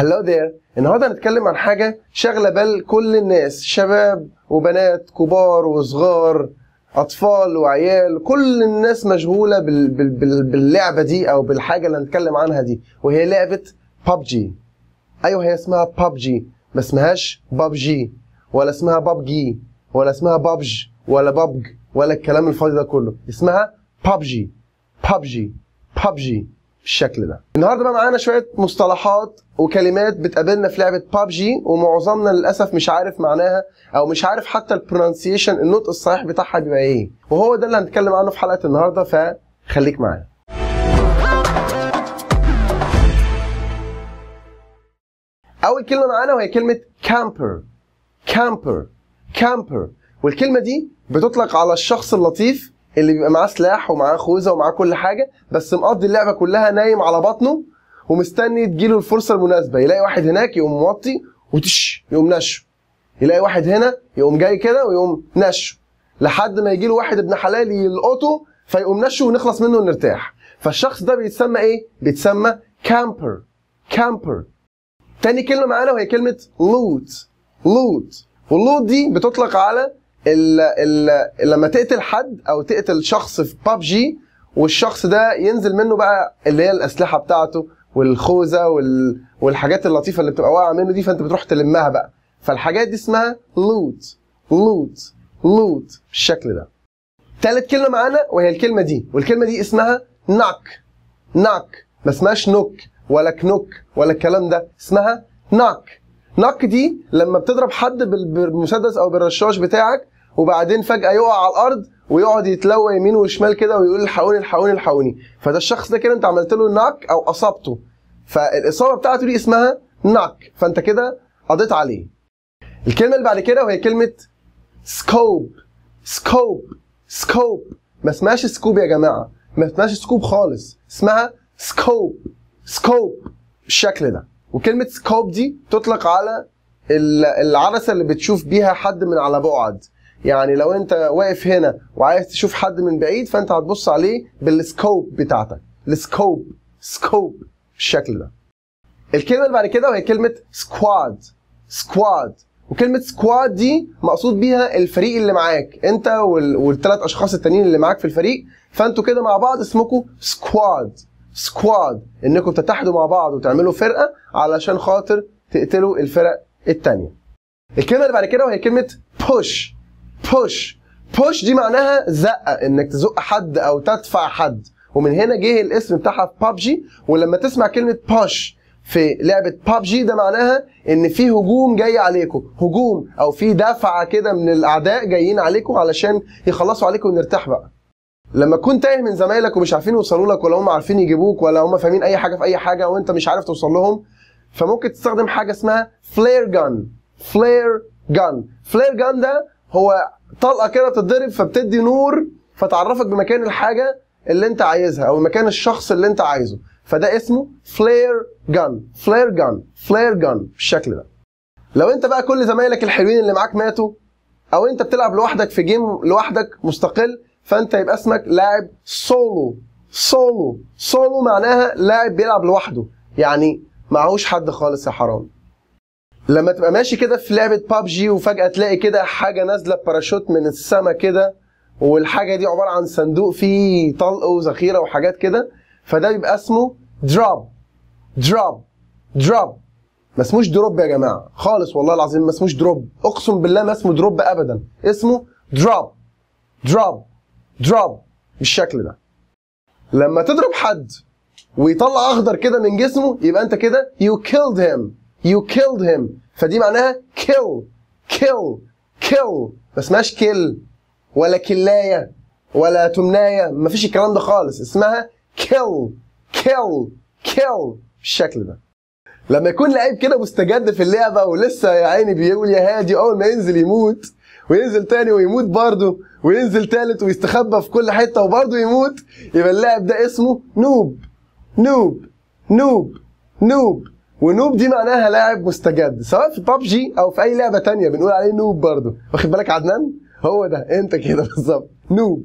هلو ذير النهارده هنتكلم عن حاجه شاغله بال كل الناس شباب وبنات كبار وصغار اطفال وعيال كل الناس مشغوله بال بال بال باللعبه دي او بالحاجه اللي هنتكلم عنها دي وهي لعبه ببجي ايوه هي اسمها ببجي ما اسمهاش ببجي ولا اسمها ببجي ولا اسمها ببج ولا ببج ولا الكلام الفاضي ده كله اسمها ببجي ببجي ببجي بالشكل ده النهارده بقى معانا شويه مصطلحات وكلمات بتقابلنا في لعبه بابجي ومعظمنا للاسف مش عارف معناها او مش عارف حتى البرونسيشن النطق الصحيح بتاعها بيبقى ايه وهو ده اللي هنتكلم عنه في حلقه النهارده فخليك معانا اول كلمه معانا وهي كلمه كامبر كامبر كامبر والكلمه دي بتطلق على الشخص اللطيف اللي بيبقى معاه سلاح ومعاه خوذه ومعاه كل حاجه بس مقضي اللعبه كلها نايم على بطنه ومستني تجيله الفرصه المناسبه يلاقي واحد هناك يقوم موطي وتش يقوم نشو يلاقي واحد هنا يقوم جاي كده ويقوم نشو لحد ما يجيله واحد ابن حلال يلقطه فيقوم نشو ونخلص منه ونرتاح فالشخص ده بيتسمى ايه بيتسمى كامبر كامبر تاني كلمه معانا وهي كلمه لوت لوت واللوت دي بتطلق على ال ال لما تقتل حد او تقتل شخص في جي والشخص ده ينزل منه بقى اللي هي الاسلحه بتاعته والخوذه وال والحاجات اللطيفه اللي بتبقى واقعه منه دي فانت بتروح تلمها بقى فالحاجات دي اسمها لوت لوت لوت بالشكل ده تالت كلمه معانا وهي الكلمه دي والكلمه دي اسمها نك نك ما اسمهاش نوك ولا كنوك ولا الكلام ده اسمها نك نك دي لما بتضرب حد بالمسدس او بالرشاش بتاعك وبعدين فجاه يقع على الارض ويقعد يتلوى يمين وشمال كده ويقول الحقوني الحقوني الحقوني فده الشخص ده كده انت عملت له نك او اصبته فالاصابه بتاعته دي اسمها نك فانت كده قضيت عليه الكلمه اللي بعد كده وهي كلمه سكوب سكوب سكوب ما اسمهاش سكوب يا جماعه ما اسمهاش سكوب خالص اسمها سكوب سكوب بالشكل ده وكلمه سكوب دي تطلق على العدسه اللي بتشوف بيها حد من على بعد يعني لو انت واقف هنا وعايز تشوف حد من بعيد فانت هتبص عليه بالسكوب بتاعتك السكوب سكوب بالشكل ده الكلمه اللي بعد كده وهي كلمه سكواد سكواد وكلمه سكواد دي مقصود بيها الفريق اللي معاك انت والثلاث اشخاص التانيين اللي معاك في الفريق فانتوا كده مع بعض اسمكم سكواد سكواد انكم تتحدوا مع بعض وتعملوا فرقه علشان خاطر تقتلوا الفرق الثانيه الكلمه اللي بعد كده وهي كلمه بوش بوش بوش دي معناها زقه انك تزق حد او تدفع حد ومن هنا جه الاسم بتاعها في بابجي ولما تسمع كلمه بوش في لعبه ببجي ده معناها ان في هجوم جاي عليكم هجوم او في دفعه كده من الاعداء جايين عليكم علشان يخلصوا عليكم ونرتاح بقى لما تكون تايه من زمايلك ومش عارفين يوصلوا لك ولا هم عارفين يجيبوك ولا هم فاهمين اي حاجه في اي حاجه وانت مش عارف توصل لهم فممكن تستخدم حاجه اسمها فلير جان فلير جان فلير جان ده هو طلقه كده بتتضرب فبتدي نور فتعرفك بمكان الحاجه اللي انت عايزها او مكان الشخص اللي انت عايزه فده اسمه فلير جان فلير جان فلير جان بالشكل ده لو انت بقى كل زمايلك الحلوين اللي معاك ماتوا او انت بتلعب لوحدك في جيم لوحدك مستقل فانت يبقى اسمك لاعب سولو سولو سولو معناها لاعب بيلعب لوحده يعني معهوش حد خالص يا حرام لما تبقى ماشي كده في لعبه بابجي وفجاه تلاقي كده حاجه نازله باراشوت من السما كده والحاجه دي عباره عن صندوق فيه طلق وذخيره وحاجات كده فده بيبقى اسمه دروب دروب دروب ما اسموش دروب يا جماعه خالص والله العظيم ما اسموش دروب اقسم بالله ما اسمه دروب ابدا اسمه دروب دروب دروب بالشكل ده لما تضرب حد ويطلع اخضر كده من جسمه يبقى انت كده يو كيلد هيم يو كيلد هيم فدي معناها كيل كيل كيل ما اسمهاش كيل ولا كلايه ولا تمنايه ما فيش الكلام ده خالص اسمها كيل كيل كيل بالشكل ده لما يكون لعيب كده مستجد في اللعبه ولسه يا عيني بيقول يا هادي اول ما ينزل يموت وينزل تاني ويموت برضه وينزل تالت ويستخبى في كل حته وبرضه يموت يبقى اللاعب ده اسمه نوب نوب نوب نوب ونوب دي معناها لاعب مستجد سواء في ببجي او في اي لعبه تانية بنقول عليه نوب برضه واخد بالك عدنان هو ده انت كده بالظبط نوب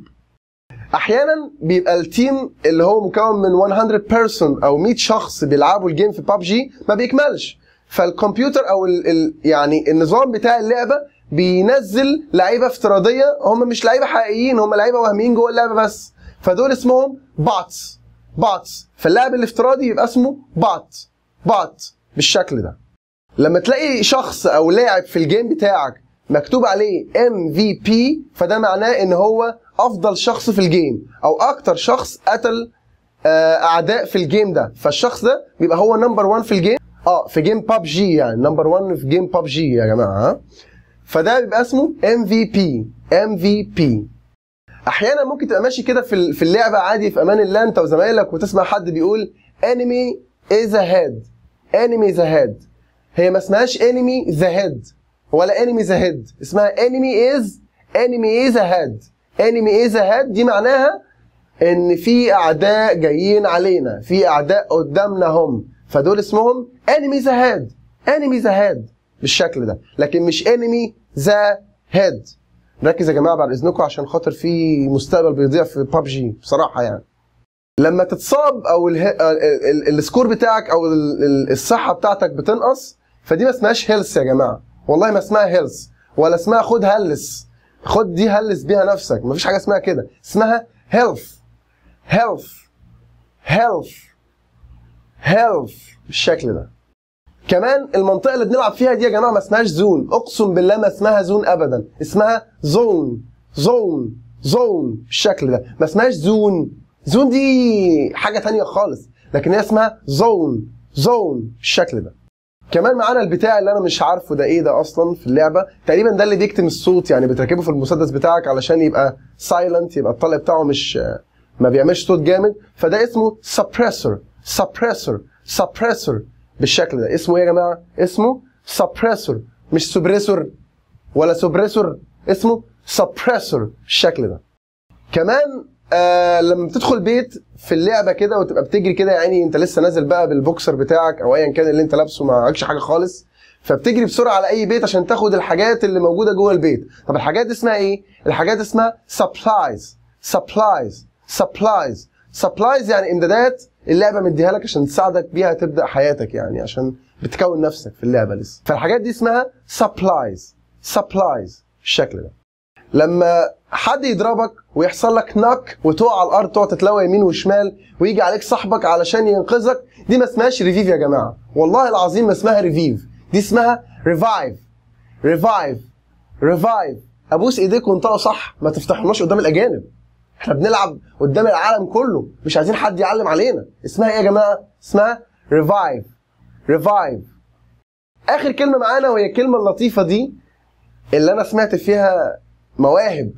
احيانا بيبقى التيم اللي هو مكون من 100 بيرسون او 100 شخص بيلعبوا الجيم في ببجي ما بيكملش فالكمبيوتر او الـ الـ يعني النظام بتاع اللعبه بينزل لعيبه افتراضيه هم مش لعيبه حقيقيين هم لعيبه وهميين جوه اللعبه بس فدول اسمهم باتس باتس فاللاعب الافتراضي يبقى اسمه بات بات بالشكل ده لما تلاقي شخص او لاعب في الجيم بتاعك مكتوب عليه ام في بي فده معناه ان هو افضل شخص في الجيم او اكتر شخص قتل آه، اعداء في الجيم ده فالشخص ده بيبقى هو نمبر 1 في الجيم اه في جيم ببجي يعني نمبر 1 في جيم ببجي يا جماعه فده بيبقى اسمه MVP MVP احيانا ممكن تبقى ماشي كده في في اللعبه عادي في امان الله انت وزمايلك وتسمع حد بيقول انمي از هيد انمي ذا هيد هي ما اسمهاش انمي ذا هيد ولا انمي ذا هيد اسمها انمي از انمي از هيد انمي از هيد دي معناها ان في اعداء جايين علينا في اعداء قدامنا هم فدول اسمهم انمي ذا هيد انمي ذا هيد بالشكل ده لكن مش انمي ذا هيد ركز يا جماعه بعد اذنكم عشان خاطر في مستقبل بيضيع في بابجي بصراحه يعني لما تتصاب او السكور بتاعك او الصحه بتاعتك بتنقص فدي ما اسمهاش هيلث يا جماعه والله ما اسمها هيلث ولا اسمها خد هلس خد دي هلس بيها نفسك مفيش حاجه اسمها كده اسمها هيلث هيلث هيلث هيلث بالشكل ده كمان المنطقه اللي بنلعب فيها دي يا جماعه ما اسمهاش زون اقسم بالله ما اسمها زون ابدا اسمها زون زون زون بالشكل ده ما اسمهاش زون زون دي حاجه تانية خالص لكن هي اسمها زون زون بالشكل ده كمان معانا البتاع اللي انا مش عارفه ده ايه ده اصلا في اللعبه تقريبا ده اللي بيكتم الصوت يعني بتركبه في المسدس بتاعك علشان يبقى سايلنت يبقى الطلق بتاعه مش ما بيعملش صوت جامد فده اسمه سبريسور سبريسور سبريسور بالشكل ده اسمه ايه يا جماعه اسمه سبريسور مش سبريسور ولا سبريسور اسمه سبريسور بالشكل ده كمان آه لما بتدخل بيت في اللعبه كده وتبقى بتجري كده يعني انت لسه نازل بقى بالبوكسر بتاعك او ايا كان اللي انت لابسه ما معكش حاجه خالص فبتجري بسرعه على اي بيت عشان تاخد الحاجات اللي موجوده جوه البيت طب الحاجات دي اسمها ايه الحاجات اسمها سبلايز سبلايز سبلايز سبلايز يعني امدادات اللعبه مديها لك عشان تساعدك بيها تبدا حياتك يعني عشان بتكون نفسك في اللعبه لسه فالحاجات دي اسمها سبلايز سبلايز بالشكل ده لما حد يضربك ويحصل لك نك وتقع على الارض تقعد تتلوى يمين وشمال ويجي عليك صاحبك علشان ينقذك دي ما اسمهاش ريفيف يا جماعه والله العظيم ما اسمها ريفيف دي اسمها ريفايف ريفايف ريفايف ابوس ايديك وانطقوا صح ما تفتحوناش قدام الاجانب احنا بنلعب قدام العالم كله مش عايزين حد يعلم علينا اسمها ايه يا جماعه اسمها ريفايف ريفايف اخر كلمه معانا وهي الكلمه اللطيفه دي اللي انا سمعت فيها مواهب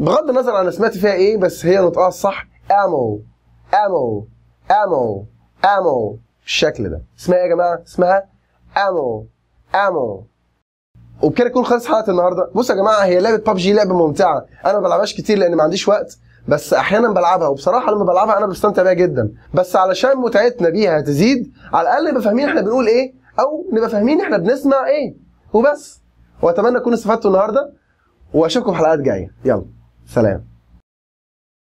بغض النظر انا سمعت فيها ايه بس هي نطقها الصح امو امو امو امو الشكل ده اسمها ايه يا جماعه اسمها امو امو وبكده يكون خلص حلقه النهارده بصوا يا جماعه هي لعبه ببجي لعبه ممتعه انا ما بلعبهاش كتير لان ما عنديش وقت بس احيانا بلعبها وبصراحه لما بلعبها انا بستمتع بيها جدا بس علشان متعتنا بيها تزيد على الاقل نبقى فاهمين احنا بنقول ايه او نبقى فاهمين احنا بنسمع ايه وبس واتمنى تكونوا استفدتوا النهارده واشوفكم في حلقات جايه يلا سلام